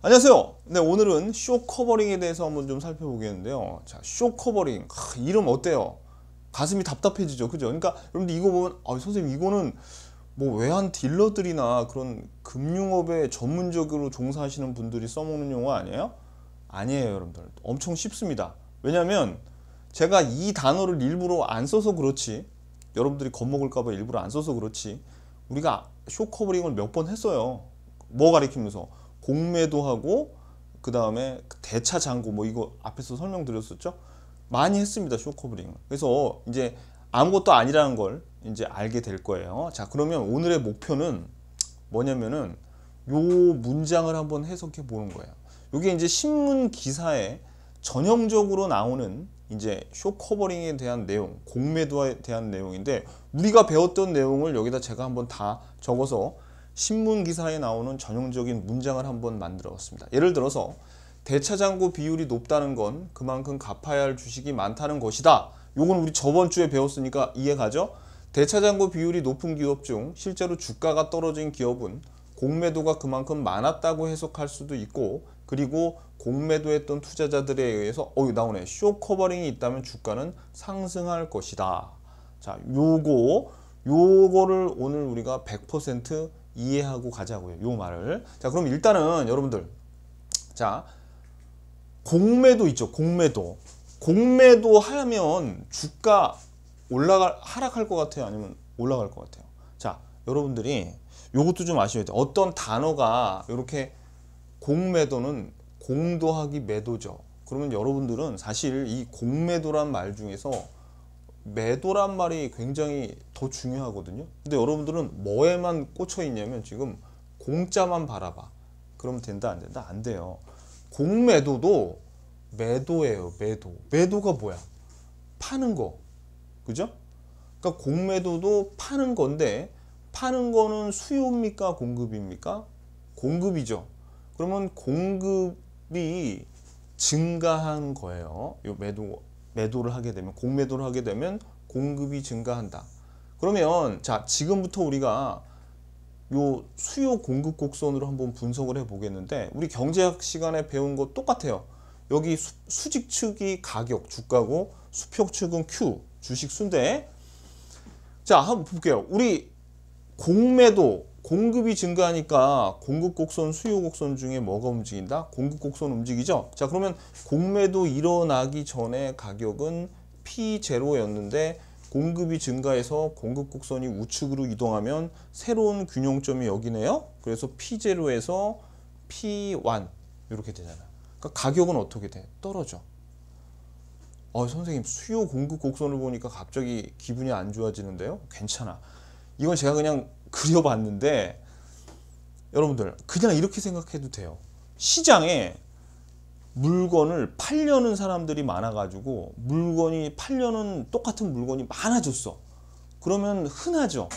안녕하세요. 네, 오늘은 쇼 커버링에 대해서 한번 좀 살펴보겠는데요. 자, 쇼 커버링. 하, 이름 어때요? 가슴이 답답해지죠. 그죠? 그러니까 여러분들 이거 보면 아, 선생님 이거는 뭐 외환 딜러들이나 그런 금융업에 전문적으로 종사하시는 분들이 써먹는 용어 아니에요? 아니에요, 여러분들. 엄청 쉽습니다. 왜냐면 제가 이 단어를 일부러 안 써서 그렇지 여러분들이 겁먹을까 봐 일부러 안 써서 그렇지 우리가 쇼 커버링을 몇 번 했어요. 뭐 가리키면서 공매도 하고 그 다음에 대차 잔고 뭐 이거 앞에서 설명드렸었죠 많이 했습니다 쇼커브링 그래서 이제 아무것도 아니라는 걸 이제 알게 될 거예요 자 그러면 오늘의 목표는 뭐냐면은 요 문장을 한번 해석해 보는 거예요 요게 이제 신문 기사에 전형적으로 나오는 이제 쇼커버링에 대한 내용, 공매도에 대한 내용인데 우리가 배웠던 내용을 여기다 제가 한번 다 적어서 신문 기사에 나오는 전형적인 문장을 한번 만들어 봤습니다. 예를 들어서 대차장고 비율이 높다는 건 그만큼 갚아야 할 주식이 많다는 것이다. 요건 우리 저번 주에 배웠으니까 이해가죠? 대차장고 비율이 높은 기업 중 실제로 주가가 떨어진 기업은 공매도가 그만큼 많았다고 해석할 수도 있고 그리고 공매도했던 투자자들에 의해서 어유 나오네 쇼 커버링이 있다면 주가는 상승할 것이다 자 요거 요거를 오늘 우리가 100% 이해하고 가자고요. 요 말을. 자, 그럼 일단은 여러분들 자, 공매도 있죠. 공매도. 공매도 하면 주가 올라갈 하락할 것 같아요. 아니면 올라갈 것 같아요. 자, 여러분들이 요것도 좀 아셔야 돼요. 어떤 단어가 이렇게 공매도는 공도하기 매도죠. 그러면 여러분들은 사실 이 공매도란 말 중에서 매도란 말이 굉장히 더 중요하거든요 근데 여러분들은 뭐에만 꽂혀 있냐면 지금 공짜만 바라봐 그러면 된다 안 된다 안 돼요 공매도도 매도예요 매도 매도가 뭐야 파는 거 그죠 그러니까 공매도도 파는 건데 파는 거는 수요입니까 공급입니까 공급이죠 그러면 공급이 증가한 거예요 요 매도 매도를 하게 되면 공매도를 하게 되면 공급이 증가한다. 그러면 자 지금부터 우리가 요 수요 공급 곡선으로 한번 분석을 해 보겠는데 우리 경제학 시간에 배운 거 똑같아요. 여기 수, 직 측이 가격 주가고 수평 측은 Q 주식 순대. 자 한번 볼게요. 우리 공매도 공급이 증가하니까 공급 곡선, 수요 곡선 중에 뭐가 움직인다? 공급 곡선 움직이죠? 자, 그러면 공매도 일어나기 전에 가격은 P0였는데 공급이 증가해서 공급 곡선이 우측으로 이동하면 새로운 균형점이 여기네요. 그래서 P0에서 P1 이렇게 되잖아요. 그러니까 가격은 어떻게 돼? 떨어져. 어, 선생님 수요 공급 곡선을 보니까 갑자기 기분이 안 좋아지는데요? 괜찮아. 이건 제가 그냥 그려봤는데 여러분들 그냥 이렇게 생각해도 돼요. 시장에 물건을 팔려는 사람들이 많아가지고 물건이 팔려는 똑같은 물건이 많아졌어. 그러면 흔하죠.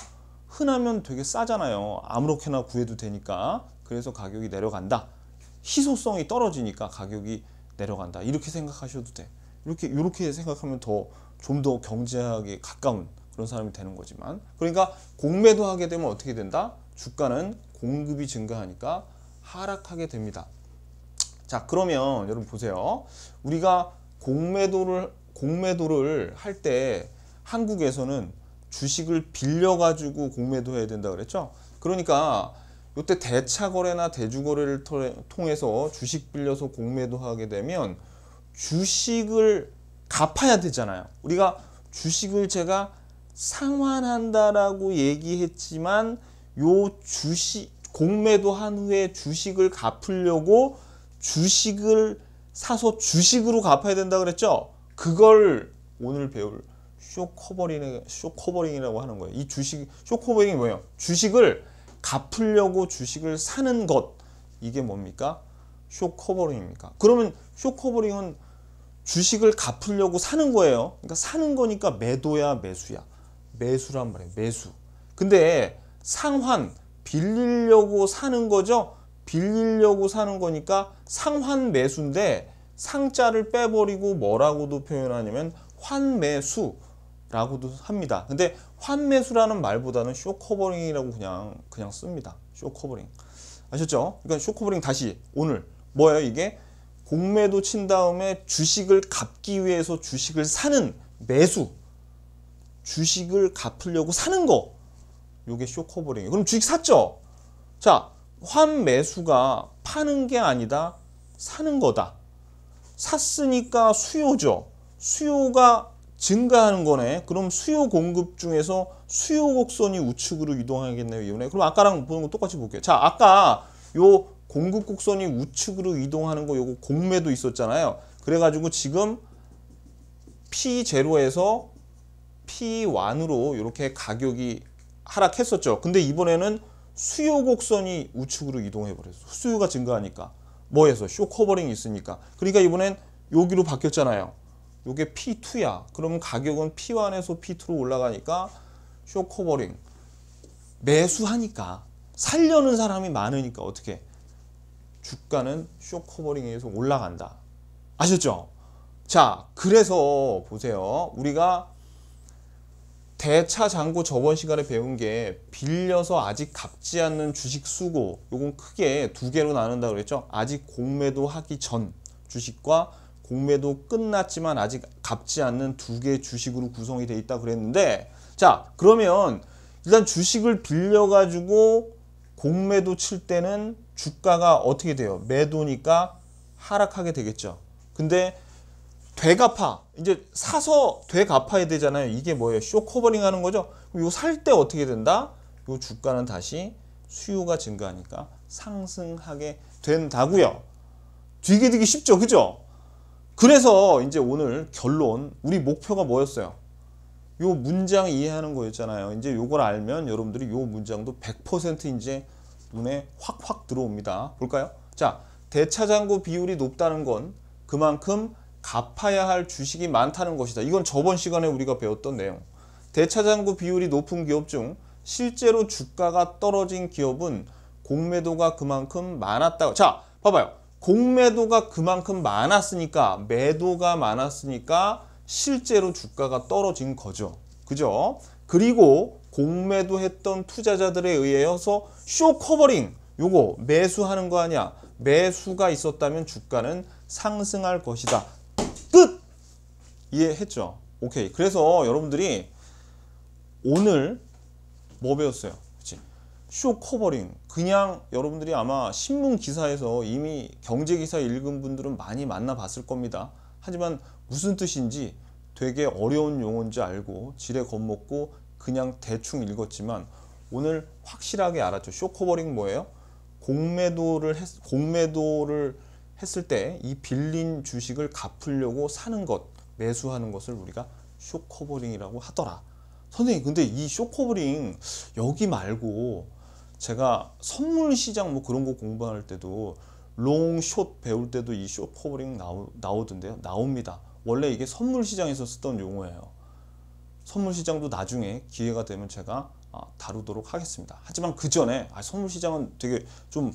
흔하면 되게 싸잖아요. 아무렇게나 구해도 되니까. 그래서 가격이 내려간다. 희소성이 떨어지니까 가격이 내려간다. 이렇게 생각하셔도 돼. 이렇게 이렇게 생각하면 더 좀더 더 경제학에 가까운 그런 사람이 되는 거지만 그러니까 공매도 하게 되면 어떻게 된다? 주가는 공급이 증가하니까 하락하게 됩니다. 자 그러면 여러분 보세요. 우리가 공매도를 공매도를 할 때 한국에서는 주식을 빌려 가지고 공매도 해야 된다 그랬죠? 그러니까 이때 대차거래나 대주거래를 통해서 주식 빌려서 공매도 하게 되면 주식을 갚아야 되잖아요. 우리가 주식을 제가 상환한다라고 얘기했지만 요 주식 공매도 한 후에 주식을 갚으려고 주식을 사서 주식으로 갚아야 된다 그랬죠? 그걸 오늘 배울 쇼커버링, 쇼커버링이라고 하는 거예요. 이 주식, 쇼커버링이 뭐예요? 주식을 갚으려고 주식을 사는 것. 이게 뭡니까? 쇼커버링입니까? 그러면 쇼커버링은 주식을 갚으려고 사는 거예요. 그러니까 사는 거니까 매도야 매수야. 매수란 말이에요. 매수. 근데 상환, 빌리려고 사는 거죠. 빌리려고 사는 거니까 상환 매수인데 상자를 빼버리고 뭐라고도 표현하냐면 환매수라고도 합니다. 근데 환매수라는 말보다는 쇼커버링이라고 그냥 그냥 씁니다. 쇼커버링. 아셨죠? 그러니까 쇼커버링 다시 오늘 뭐예요 이게? 공매도 친 다음에 주식을 갚기 위해서 주식을 사는 매수 주식을 갚으려고 사는 거 요게 쇼커버링이에요 그럼 주식 샀죠 자 환매수가 파는 게 아니다 사는 거다 샀으니까 수요죠 수요가 증가하는 거네 그럼 수요 공급 중에서 수요 곡선이 우측으로 이동하겠네요 이번에 그럼 아까랑 보는 거 똑같이 볼게요 자 아까 요 공급 곡선이 우측으로 이동하는 거 요거 공매도 있었잖아요 그래가지고 지금 P0에서 P1으로 이렇게 가격이 하락했었죠. 근데 이번에는 수요 곡선이 우측으로 이동해 버렸어. 수요가 증가하니까. 뭐해서? 쇼 커버링이 있으니까. 그러니까 이번엔 여기로 바뀌었잖아요. 요게 P2야. 그러면 가격은 P1에서 P2로 올라가니까 쇼 커버링. 매수하니까 살려는 사람이 많으니까 어떻게 주가는 쇼 커버링에서 올라간다. 아셨죠? 자, 그래서 보세요. 우리가 대차 장고 저번 시간에 배운 게 빌려서 아직 갚지 않는 주식 수고 요건 크게 두 개로 나눈다 그랬죠 아직 공매도 하기 전 주식과 공매도 끝났지만 아직 갚지 않는 두 개의 주식으로 구성이 돼 있다 그랬는데 자 그러면 일단 주식을 빌려 가지고 공매도 칠 때는 주가가 어떻게 돼요 매도니까 하락하게 되겠죠 근데 되갚아 이제 사서 되갚아야 되잖아요. 이게 뭐예요? 쇼커버링 하는 거죠. 요 살 때 어떻게 된다? 요 주가는 다시 수요가 증가하니까 상승하게 된다고요. 뒤게 되기 쉽죠. 그죠? 그래서 이제 오늘 결론 우리 목표가 뭐였어요? 요 문장 이해하는 거였잖아요. 이제 요걸 알면 여러분들이 요 문장도 100% 이제 눈에 확확 들어옵니다. 볼까요? 자, 대차장고 비율이 높다는 건 그만큼 갚아야 할 주식이 많다는 것이다. 이건 저번 시간에 우리가 배웠던 내용. 대차장구 비율이 높은 기업 중 실제로 주가가 떨어진 기업은 공매도가 그만큼 많았다고. 자, 봐봐요. 공매도가 그만큼 많았으니까 매도가 많았으니까 실제로 주가가 떨어진 거죠. 그죠? 그리고 공매도 했던 투자자들에 의해서 쇼 커버링 요거 매수하는 거 아니야. 매수가 있었다면 주가는 상승할 것이다. 이해했죠? 오케이. 그래서 여러분들이 오늘 뭐 배웠어요? 그치? 쇼 커버링. 그냥 여러분들이 아마 신문 기사에서 이미 경제 기사 읽은 분들은 많이 만나봤을 겁니다. 하지만 무슨 뜻인지 되게 어려운 용어인지 알고 지레 겁먹고 그냥 대충 읽었지만 오늘 확실하게 알았죠. 쇼 커버링 뭐예요? 공매도를 했, 공매도를 했을 때 이 빌린 주식을 갚으려고 사는 것 매수하는 것을 우리가 쇼커버링이라고 하더라 선생님 근데 이 쇼커버링 여기 말고 제가 선물시장 뭐 그런 거 공부할 때도 롱 숏 배울 때도 이 쇼커버링 나오, 나오던데요 나옵니다 원래 이게 선물시장에서 쓰던 용어예요 선물시장도 나중에 기회가 되면 제가 아, 다루도록 하겠습니다 하지만 그 전에 아, 선물시장은 되게 좀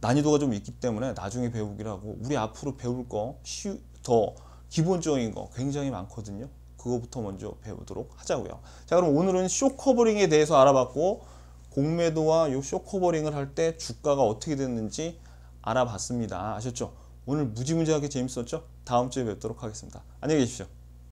난이도가 좀 있기 때문에 나중에 배우기라고 우리 앞으로 배울 거 쉬, 더 기본적인 거 굉장히 많거든요. 그거부터 먼저 배우도록 하자고요. 자 그럼 오늘은 쇼커버링에 대해서 알아봤고 공매도와 요 쇼커버링을 할 때 주가가 어떻게 됐는지 알아봤습니다. 아셨죠? 오늘 무지무지하게 재밌었죠? 다음 주에 뵙도록 하겠습니다. 안녕히 계십시오.